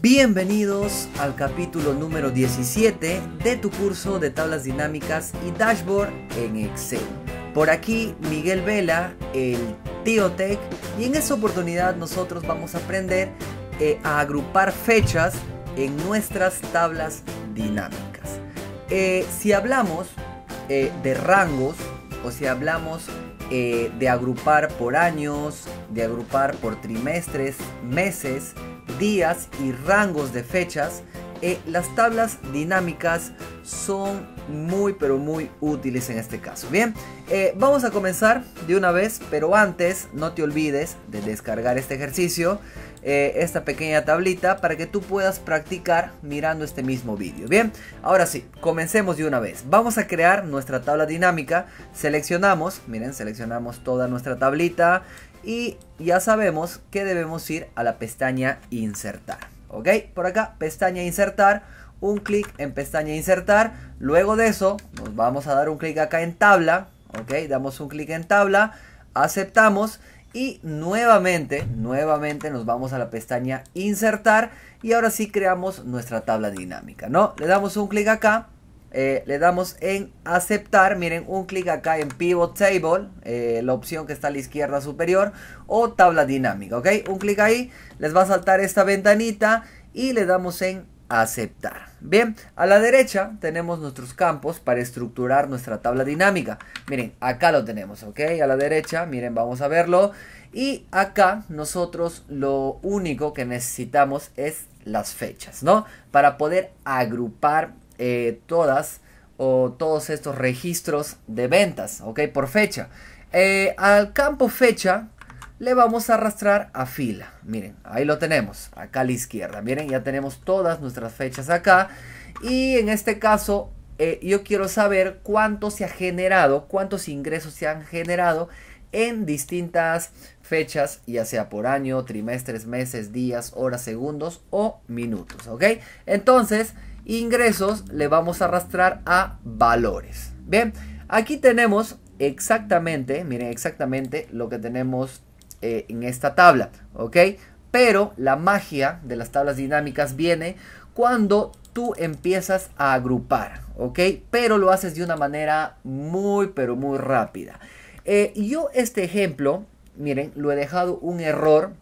Bienvenidos al capítulo número 17 de tu curso de tablas dinámicas y dashboard en Excel. Por aquí Miguel Vela, el Tío y en esta oportunidad nosotros vamos a aprender eh, a agrupar fechas en nuestras tablas dinámicas. Eh, si hablamos eh, de rangos o si hablamos de agrupar por años, de agrupar por trimestres, meses, días y rangos de fechas, eh, las tablas dinámicas son muy pero muy útiles en este caso. Bien, eh, vamos a comenzar de una vez, pero antes no te olvides de descargar este ejercicio, eh, esta pequeña tablita para que tú puedas practicar mirando este mismo vídeo. Bien, ahora sí, comencemos de una vez. Vamos a crear nuestra tabla dinámica, seleccionamos, miren, seleccionamos toda nuestra tablita, y ya sabemos que debemos ir a la pestaña insertar. ¿Ok? Por acá, pestaña insertar. Un clic en pestaña insertar. Luego de eso, nos vamos a dar un clic acá en tabla. ¿Ok? Damos un clic en tabla. Aceptamos. Y nuevamente, nuevamente nos vamos a la pestaña insertar. Y ahora sí creamos nuestra tabla dinámica, ¿no? Le damos un clic acá eh, le damos en aceptar, miren un clic acá en pivot table, eh, la opción que está a la izquierda superior o tabla dinámica, ok, un clic ahí, les va a saltar esta ventanita y le damos en aceptar. Bien, a la derecha tenemos nuestros campos para estructurar nuestra tabla dinámica. Miren, acá lo tenemos, ¿ok? A la derecha, miren, vamos a verlo. Y acá nosotros lo único que necesitamos es las fechas, ¿no? Para poder agrupar eh, todas o todos estos registros de ventas, ¿ok? Por fecha. Eh, al campo fecha le vamos a arrastrar a fila. Miren, ahí lo tenemos, acá a la izquierda. Miren, ya tenemos todas nuestras fechas acá. Y en este caso, eh, yo quiero saber cuánto se ha generado, cuántos ingresos se han generado en distintas fechas, ya sea por año, trimestres, meses, días, horas, segundos o minutos, ¿ok? Entonces, ingresos le vamos a arrastrar a valores. Bien, aquí tenemos exactamente, miren exactamente lo que tenemos eh, en esta tabla, ¿ok? Pero la magia de las tablas dinámicas viene cuando tú empiezas a agrupar, ¿ok? Pero lo haces de una manera muy, pero muy rápida. Eh, yo este ejemplo, miren, lo he dejado un error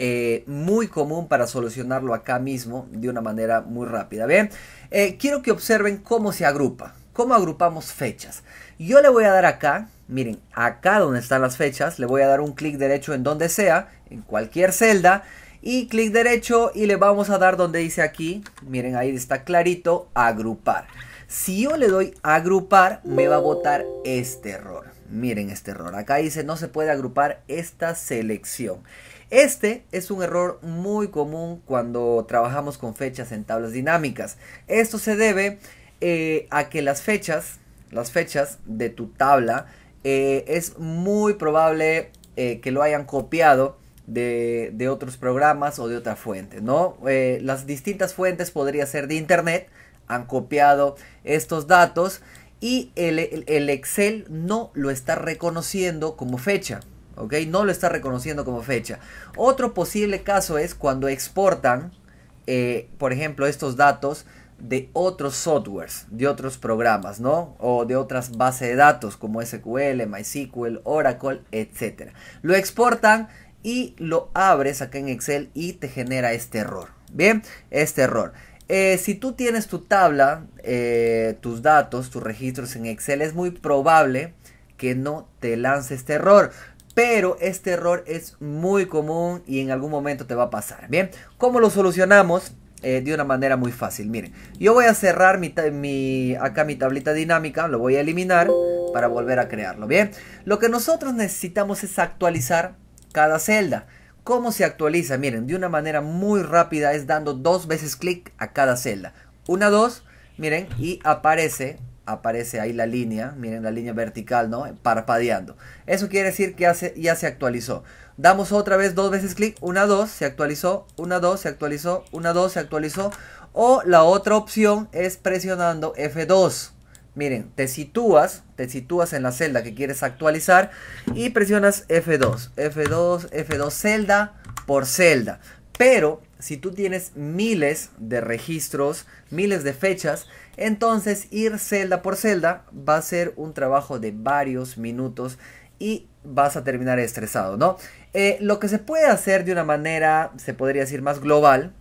eh, muy común para solucionarlo acá mismo de una manera muy rápida. Bien, eh, quiero que observen cómo se agrupa, cómo agrupamos fechas. Yo le voy a dar acá, miren, acá donde están las fechas, le voy a dar un clic derecho en donde sea, en cualquier celda, y clic derecho y le vamos a dar donde dice aquí, miren ahí está clarito, agrupar. Si yo le doy agrupar, me va a botar este error. Miren este error. Acá dice no se puede agrupar esta selección. Este es un error muy común cuando trabajamos con fechas en tablas dinámicas. Esto se debe eh, a que las fechas, las fechas de tu tabla, eh, es muy probable eh, que lo hayan copiado de, otros programas o de otra fuente, ¿no? las distintas fuentes podría ser de internet, han copiado estos datos y el Excel no lo está reconociendo como fecha, ¿ok? No lo está reconociendo como fecha. Otro posible caso es cuando exportan, eh, por ejemplo, estos datos de otros softwares, de otros programas, ¿no? O de otras bases de datos como SQL, MySQL, Oracle, etc. Lo exportan y lo abres acá en Excel y te genera este error. Bien, este error. Eh, si tú tienes tu tabla, eh, tus datos, tus registros en Excel, es muy probable que no te lance este error pero este error es muy común y en algún momento te va a pasar. Bien, ¿cómo lo solucionamos? Eh, de una manera muy fácil. Miren, yo voy a cerrar mi, mi, acá mi tablita dinámica, lo voy a eliminar para volver a crearlo. Bien, lo que nosotros necesitamos es actualizar cada celda. ¿Cómo se actualiza? Miren, de una manera muy rápida es dando dos veces clic a cada celda. Una, dos, miren, y aparece aparece ahí la línea, miren la línea vertical, ¿no? Parpadeando. Eso quiere decir que ya se, ya se actualizó. Damos otra vez dos veces clic, una, dos, se actualizó, una, dos, se actualizó, una, dos, se actualizó. O la otra opción es presionando F2. Miren, te sitúas, te sitúas en la celda que quieres actualizar y presionas F2, F2, F2 celda por celda. Pero si tú tienes miles de registros, miles de fechas, entonces ir celda por celda va a ser un trabajo de varios minutos y vas a terminar estresado, ¿no? Eh, lo que se puede hacer de una manera, se podría decir, más global,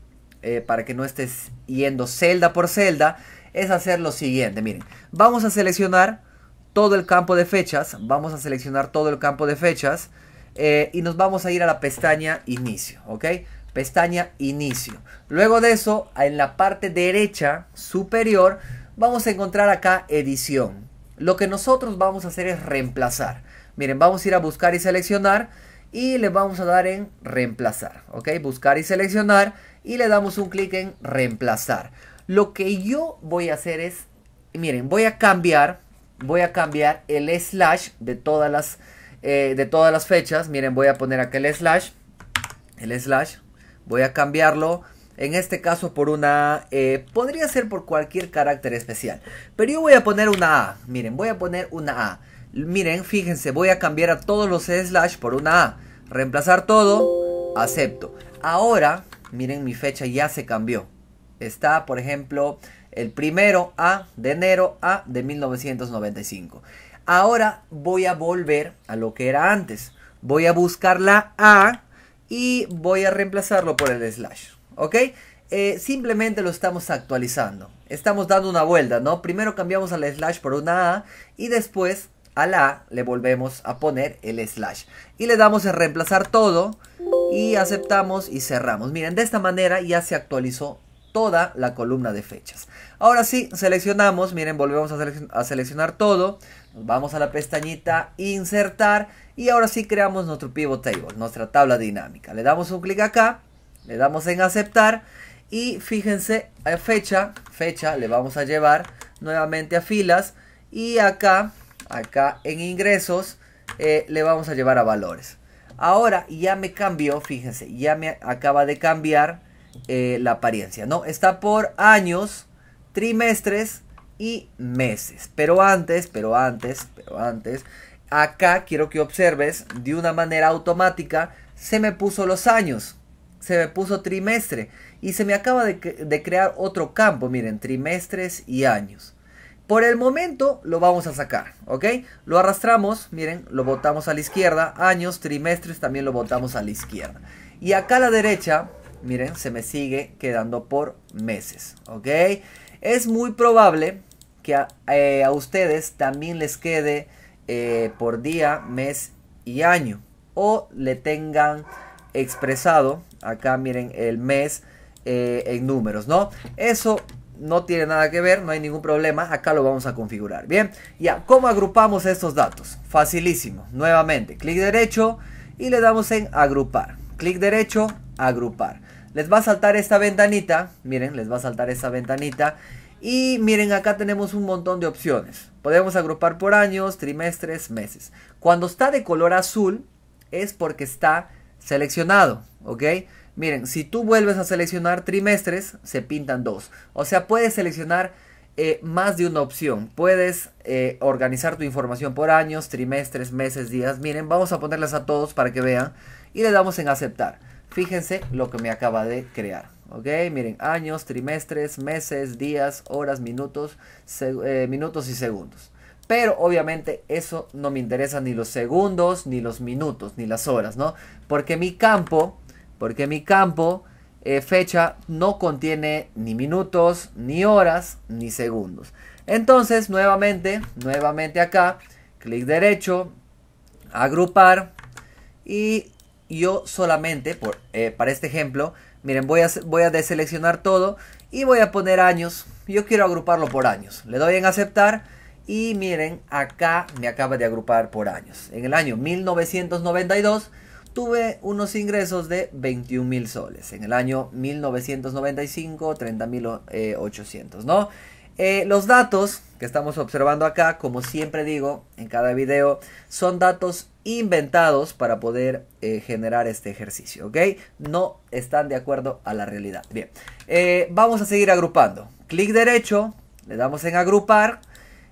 eh, para que no estés yendo celda por celda, es hacer lo siguiente, miren, vamos a seleccionar todo el campo de fechas, vamos a seleccionar todo el campo de fechas eh, y nos vamos a ir a la pestaña inicio, ¿ok? pestaña inicio. Luego de eso, en la parte derecha superior, vamos a encontrar acá edición. Lo que nosotros vamos a hacer es reemplazar. Miren, vamos a ir a buscar y seleccionar y le vamos a dar en reemplazar. ¿Ok? Buscar y seleccionar y le damos un clic en reemplazar. Lo que yo voy a hacer es, miren, voy a cambiar, voy a cambiar el slash de todas las, eh, de todas las fechas. Miren, voy a poner acá el slash, el slash, Voy a cambiarlo. En este caso por una... Eh, podría ser por cualquier carácter especial. Pero yo voy a poner una A. Miren, voy a poner una A. Miren, fíjense, voy a cambiar a todos los slash por una A. Reemplazar todo. Acepto. Ahora, miren, mi fecha ya se cambió. Está, por ejemplo, el primero A de enero A de 1995. Ahora voy a volver a lo que era antes. Voy a buscar la A y voy a reemplazarlo por el slash, ¿ok? Eh, simplemente lo estamos actualizando. Estamos dando una vuelta, ¿no? Primero cambiamos al slash por una A y después a la A le volvemos a poner el slash. Y le damos en reemplazar todo y aceptamos y cerramos. Miren, de esta manera ya se actualizó toda la columna de fechas. Ahora sí, seleccionamos, miren, volvemos a, seleccionar todo, nos vamos a la pestañita insertar y ahora sí creamos nuestro pivot table, nuestra tabla dinámica. Le damos un clic acá, le damos en aceptar y fíjense fecha, fecha le vamos a llevar nuevamente a filas y acá, acá en ingresos eh, le vamos a llevar a valores. Ahora ya me cambió, fíjense, ya me acaba de cambiar eh, la apariencia, ¿no? Está por años, trimestres y meses. Pero antes, pero antes, pero antes, acá quiero que observes de una manera automática, se me puso los años, se me puso trimestre y se me acaba de, de crear otro campo, miren, trimestres y años. Por el momento lo vamos a sacar, ¿ok? Lo arrastramos, miren, lo botamos a la izquierda, años, trimestres también lo botamos a la izquierda. Y acá a la derecha miren, se me sigue quedando por meses, ¿ok? Es muy probable que a, eh, ustedes también les quede eh, por día, mes y año. O le tengan expresado, acá miren el mes eh, en números, ¿no? Eso no tiene nada que ver, no hay ningún problema, acá lo vamos a configurar. Bien, ya, ¿cómo agrupamos estos datos? Facilísimo, nuevamente, clic derecho y le damos en agrupar. Clic derecho, agrupar les va a saltar esta ventanita, miren, les va a saltar esta ventanita. Y miren, acá tenemos un montón de opciones. Podemos agrupar por años, trimestres, meses. Cuando está de color azul es porque está seleccionado, ¿ok? Miren, si tú vuelves a seleccionar trimestres, se pintan dos. O sea, puedes seleccionar eh, más de una opción. Puedes eh, organizar tu información por años, trimestres, meses, días. Miren, vamos a ponerlas a todos para que vean. Y le damos en aceptar. Fíjense lo que me acaba de crear. Ok, miren, años, trimestres, meses, días, horas, minutos, eh, minutos y segundos. Pero obviamente eso no me interesa ni los segundos, ni los minutos, ni las horas, ¿no? Porque mi campo, porque mi campo eh, fecha no contiene ni minutos, ni horas, ni segundos. Entonces, nuevamente, nuevamente acá, clic derecho, agrupar y yo solamente, por, eh, para este ejemplo, miren, voy a, voy a deseleccionar todo y voy a poner años. Yo quiero agruparlo por años. Le doy en aceptar y miren, acá me acaba de agrupar por años. En el año 1992 tuve unos ingresos de 21 mil soles. En el año 1995, 30 mil 800, eh, ¿no? Eh, los datos que estamos observando acá, como siempre digo en cada video, son datos inventados para poder eh, generar este ejercicio, ¿ok? No están de acuerdo a la realidad. Bien, eh, vamos a seguir agrupando. Clic derecho, le damos en agrupar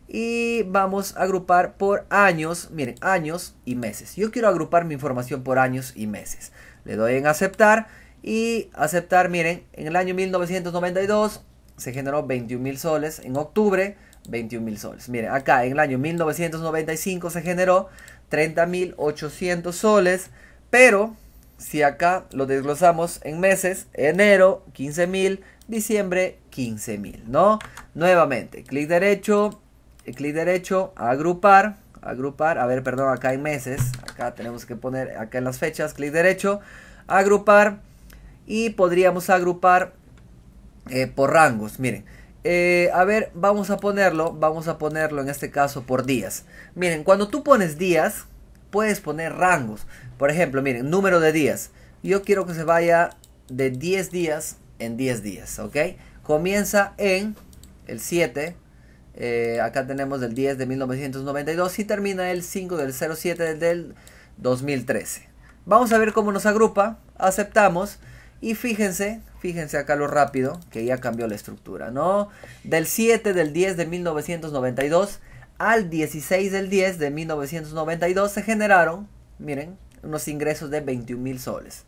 y vamos a agrupar por años, miren, años y meses. Yo quiero agrupar mi información por años y meses. Le doy en aceptar y aceptar, miren, en el año 1992 se generó 21 mil soles. En octubre, 21 mil soles. Miren, acá en el año 1995 se generó 30 mil 800 soles. Pero si acá lo desglosamos en meses, enero mil diciembre mil ¿no? Nuevamente, clic derecho, clic derecho, agrupar, agrupar, a ver, perdón, acá en meses, acá tenemos que poner, acá en las fechas, clic derecho, agrupar y podríamos agrupar eh, por rangos, miren. Eh, a ver, vamos a ponerlo, vamos a ponerlo en este caso por días. Miren, cuando tú pones días, puedes poner rangos. Por ejemplo, miren, número de días. Yo quiero que se vaya de 10 días en 10 días, ¿ok? Comienza en el 7, eh, acá tenemos el 10 de 1992 y termina el 5 del 07 del 2013. Vamos a ver cómo nos agrupa, aceptamos y fíjense, Fíjense acá lo rápido, que ya cambió la estructura, ¿no? Del 7 del 10 de 1992 al 16 del 10 de 1992 se generaron, miren, unos ingresos de 21 mil soles.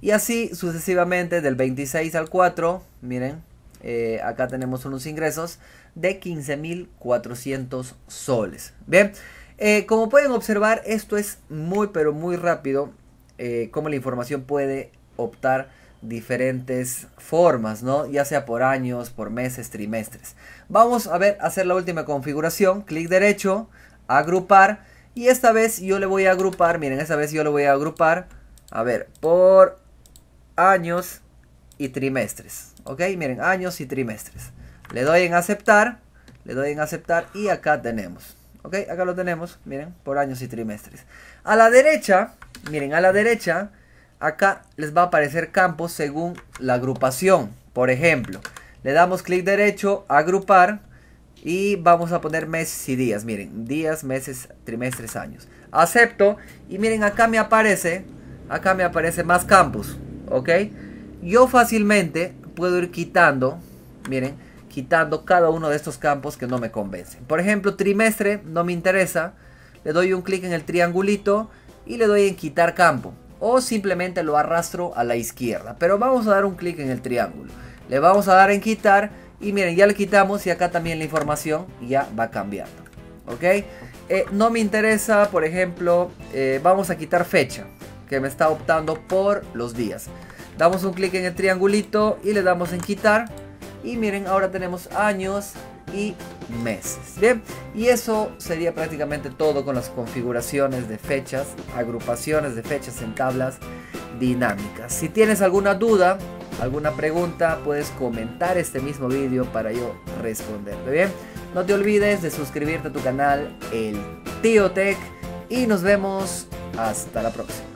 Y así sucesivamente del 26 al 4, miren, eh, acá tenemos unos ingresos de 15 mil 400 soles. Bien, eh, como pueden observar, esto es muy pero muy rápido eh, como la información puede optar diferentes formas, ¿no? Ya sea por años, por meses, trimestres. Vamos a ver, hacer la última configuración. Clic derecho, agrupar. Y esta vez yo le voy a agrupar, miren, esta vez yo le voy a agrupar, a ver, por años y trimestres. ¿Ok? Miren, años y trimestres. Le doy en aceptar, le doy en aceptar y acá tenemos. ¿Ok? Acá lo tenemos, miren, por años y trimestres. A la derecha, miren, a la derecha acá les va a aparecer campos según la agrupación. Por ejemplo, le damos clic derecho, agrupar y vamos a poner meses y días. Miren, días, meses, trimestres, años. Acepto y miren acá me aparece, acá me aparece más campos, ¿ok? Yo fácilmente puedo ir quitando, miren, quitando cada uno de estos campos que no me convencen. Por ejemplo, trimestre no me interesa. Le doy un clic en el triangulito y le doy en quitar campo o simplemente lo arrastro a la izquierda. Pero vamos a dar un clic en el triángulo. Le vamos a dar en quitar y miren, ya le quitamos y acá también la información ya va cambiando. ¿Ok? Eh, no me interesa, por ejemplo, eh, vamos a quitar fecha, que me está optando por los días. Damos un clic en el triangulito y le damos en quitar. Y miren, ahora tenemos años, y meses. Bien, y eso sería prácticamente todo con las configuraciones de fechas, agrupaciones de fechas en tablas dinámicas. Si tienes alguna duda, alguna pregunta, puedes comentar este mismo vídeo para yo responderte. Bien, no te olvides de suscribirte a tu canal El Tío Tech y nos vemos hasta la próxima.